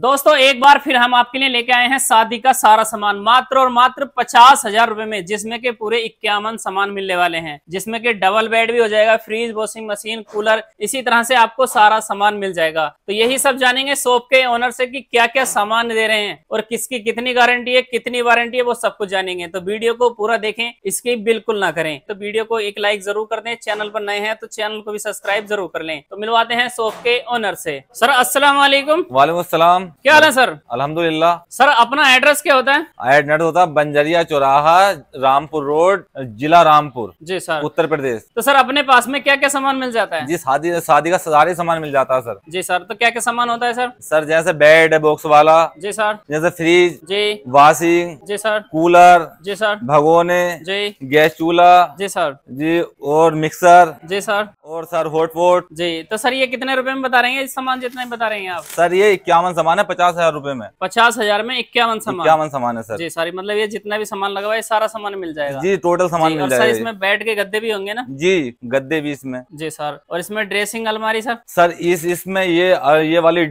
दोस्तों एक बार फिर हम आपके लिए लेके आए हैं शादी का सारा सामान मात्र और मात्र पचास हजार रूपए में जिसमें के पूरे इक्यावन सामान मिलने वाले हैं जिसमें के डबल बेड भी हो जाएगा फ्रिज वॉशिंग मशीन कूलर इसी तरह से आपको सारा सामान मिल जाएगा तो यही सब जानेंगे शॉप के ओनर से कि क्या क्या सामान दे रहे हैं और किसकी कितनी गारंटी है कितनी वारंटी है वो सब कुछ जानेंगे तो वीडियो को पूरा देखें इसकी बिल्कुल ना करें तो वीडियो को एक लाइक जरूर कर दे चैनल पर नए हैं तो चैनल को भी सब्सक्राइब जरूर कर लें तो मिलवाते हैं शॉप के ओनर से सर असला वालेकुम वालेकुम क्या हाल है सर अलहमदुल्ला सर अपना एड्रेस क्या होता है एड्रेस होता है बंजरिया चौराहा रामपुर रोड जिला रामपुर जी सर उत्तर प्रदेश तो सर अपने पास में क्या क्या सामान मिल जाता है जी शादी शादी का सारे सामान मिल जाता है सर जी सर तो क्या क्या सामान होता है सर सर जैसे बेड बॉक्स वाला जी सर जैसे फ्रिज जी वॉशिंग जी सर कूलर जी सर भगोने जी गैस चूल्हा जी सर जी और मिक्सर जी सर और सर होट वोट जी तो सर ये कितने रुपए में बता रहे हैं इस सामान जितने बता रहे हैं आप सर ये इक्यावन सामान है पचास हजार रूपए में पचास हजार में इक्यावन सामान इक्यावन सामान है सर जी सारी मतलब ये जितना भी सामान लगा हुआ है सारा सामान मिल जाएगा जी टोटल सामान मिल जाएगा इसमें बैठ के गद्दे भी होंगे ना जी गद्दे भी इसमें जी सर और इसमें ड्रेसिंग अलमारी सर सर इस इसमें ये ये वाली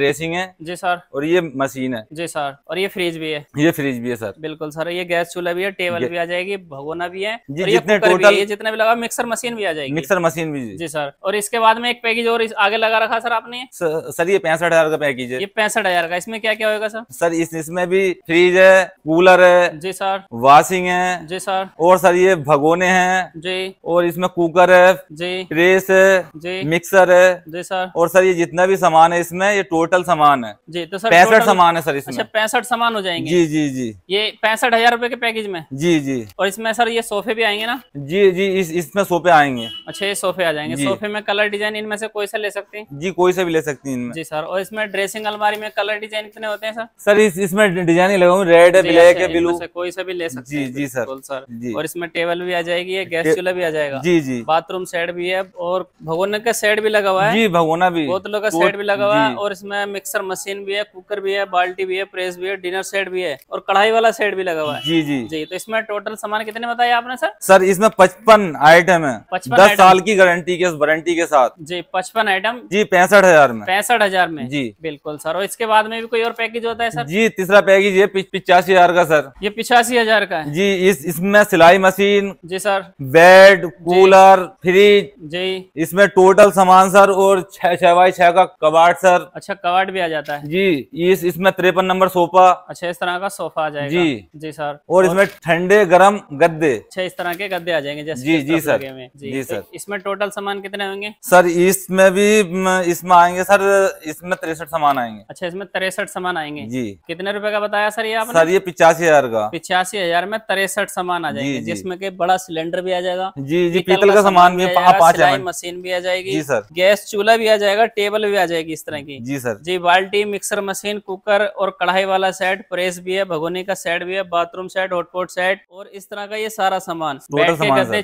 ड्रेसिंग है जी सर और ये मशीन है जी सर और ये फ्रिज भी है ये फ्रिज भी है सर बिल्कुल सर ये गैस चूल्हा भी है टेबल भी आ जाएगी भगोना भी है जितने टोटल जितना भी लगा मिक्सर मशीन भी आ जाएगी मिक्सर मशीन भी जी सर और इसके बाद में एक पैकेज और आगे लगा रखा सर आपने सर ये पैंसठ हजार का पैकेज है ये पैंसठ हजार का इसमें क्या क्या होगा सर सर इस इसमें भी फ्रिज है कूलर है जी सर वॉशिंग है जी सर और सर ये भगोने हैं जी और इसमें कुकर है जी प्रेस है जी मिक्सर है जी सर और सर ये जितना भी सामान है इसमें ये टोटल सामान है जी तो सर पैंसठ सामान है सर इसमें अच्छा पैंसठ सामान हो जाएंगे जी जी जी ये पैंसठ हजार रूपए के पैकेज में जी जी और इसमें सर ये सोफे भी आएंगे ना जी जी इसमें सोफे आएंगे अच्छा ये सोफे आ जाएंगे जाएंगे सोफे में कलर डिजाइन इनमें से कोई सा ले सकते हैं जी कोई सा भी ले सकती हैं जी सर और इसमें ड्रेसिंग अलमारी में कलर डिजाइन कितने होते हैं सर सर इस, इसमें डिजाइन लगाऊ रेड ब्लैक ब्लू कोई सा भी ले सकते जी जी सर सर और इसमें टेबल भी आ जाएगी गैस चूल्हा भी आ जाएगा जी जी बाथरूम सेट भी है और भगोने का सेट भी लगा हुआ है जी भगोना भी बोतलों का सेट भी लगा हुआ है और इसमें मिक्सर मशीन भी है कुकर भी है बाल्टी भी है प्रेस भी है डिनर सेट भी है और कढ़ाई वाला सेट भी लगा हुआ है जी जी जी तो इसमें टोटल सामान कितने बताया आपने सर सर इसमें पचपन आइटम है दस साल की गारंटी गारंटी के वारंटी के साथ जी पचपन आइटम जी पैंसठ हजार में पैंसठ हजार में जी बिल्कुल सर और इसके बाद में भी कोई और पैकेज होता है सर जी तीसरा पैकेज ये पिचासी हजार का सर ये पिचासी हजार का है जी इस इसमें सिलाई मशीन जी सर बेड कूलर फ्रिज जी इसमें टोटल सामान सर और छह बाई छह का कबाट सर अच्छा कबाड़ भी आ जाता है जी इस इसमें तिरपन नंबर सोफा अच्छा इस तरह का सोफा आ जाएगा जी जी सर और इसमें ठंडे गर्म गद्दे अच्छा इस तरह के गद्दे आ जाएंगे जैसे जी जी सर जी सर इसमें टोटल टोटल सामान कितने होंगे सर इसमें भी इसमें आएंगे सर इसमें तिरसठ सामान आएंगे अच्छा इसमें तिरसठ सामान आएंगे जी कितने रुपए का बताया सर ये आपने सर ये पिचासी हजार का पिचासी हजार में तिरसठ सामान आ जाएंगे जिसमें के बड़ा सिलेंडर भी आ जाएगा जी जी पीतल का सामान भी मशीन भी आ जाएगी जी सर गैस चूल्हा भी आ जाएगा टेबल भी आ जाएगी इस तरह की जी सर जी बाल्टी मिक्सर मशीन कुकर और कढ़ाई वाला सेट प्रेस भी है भगोने का सेट भी है बाथरूम सेट हॉटपॉट सेट और इस तरह का ये सारा सामान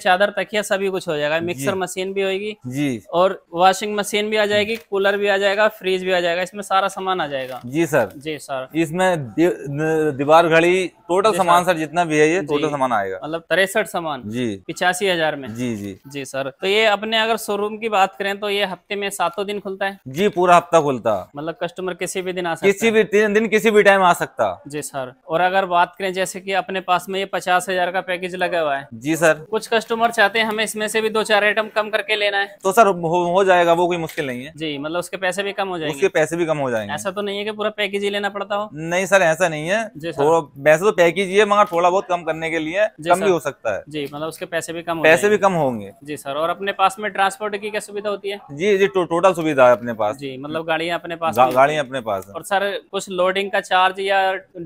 चादर तकिया सभी कुछ हो जाएगा मिक्सर मशीन भी होगी जी और वॉशिंग मशीन भी आ जाएगी कूलर भी आ जाएगा फ्रिज भी आ जाएगा इसमें सारा सामान आ जाएगा जी सर जी सर इसमें दीवार घड़ी टोटल सामान सर जितना भी है ये टोटल सामान आएगा मतलब तिरसठ सामान जी पिचासी हजार में जी जी जी सर तो ये अपने अगर शोरूम की बात करें तो ये हफ्ते में सातों दिन खुलता है जी पूरा हफ्ता खुलता मतलब कस्टमर किसी भी दिन आ सकता किसी भी तीन दिन किसी भी टाइम आ सकता जी सर और अगर बात करें जैसे की अपने पास में ये पचास हजार का पैकेज लगा हुआ है जी सर कुछ कस्टमर चाहते हैं हमें इसमें से भी दो चार आइटम कम करके करके लेना है तो सर हो, हो जाएगा वो कोई मुश्किल नहीं है जी मतलब उसके पैसे भी कम हो जाएंगे उसके पैसे भी कम हो जाएंगे ऐसा तो नहीं है कि पूरा पैकेज ही लेना पड़ता हो नहीं सर ऐसा नहीं है वैसे तो पैकेज ही है मगर थोड़ा बहुत कम करने के लिए कम भी हो सकता है जी मतलब उसके पैसे भी कम पैसे भी कम होंगे जी सर और अपने पास में ट्रांसपोर्ट की क्या सुविधा होती है जी जी तो टोटल सुविधा है अपने पास जी मतलब गाड़ियाँ अपने पास गाड़ियाँ अपने पास और सर कुछ लोडिंग का चार्ज या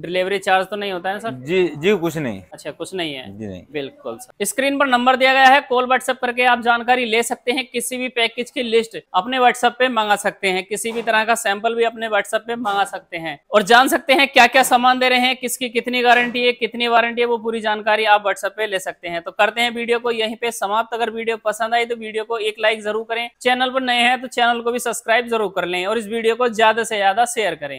डिलीवरी चार्ज तो नहीं होता है सर जी जी कुछ नहीं अच्छा कुछ नहीं है जी नहीं बिल्कुल सर स्क्रीन पर नंबर दिया गया है कॉल व्हाट्सएप करके आप जानकारी ले सकते हैं किसी भी पैकेज की लिस्ट अपने व्हाट्सएप पे मंगा सकते हैं किसी भी तरह का सैंपल भी अपने व्हाट्सएप पे मंगा सकते हैं और जान सकते हैं क्या क्या सामान दे रहे हैं किसकी कितनी गारंटी है कितनी वारंटी है वो पूरी जानकारी आप व्हाट्सएप पे ले सकते हैं तो करते हैं वीडियो को यहीं पे समाप्त अगर वीडियो पसंद आई तो वीडियो को एक लाइक जरूर करें चैनल पर नए हैं तो चैनल को भी सब्सक्राइब जरूर कर लें और इस वीडियो को ज्यादा से ज्यादा शेयर करें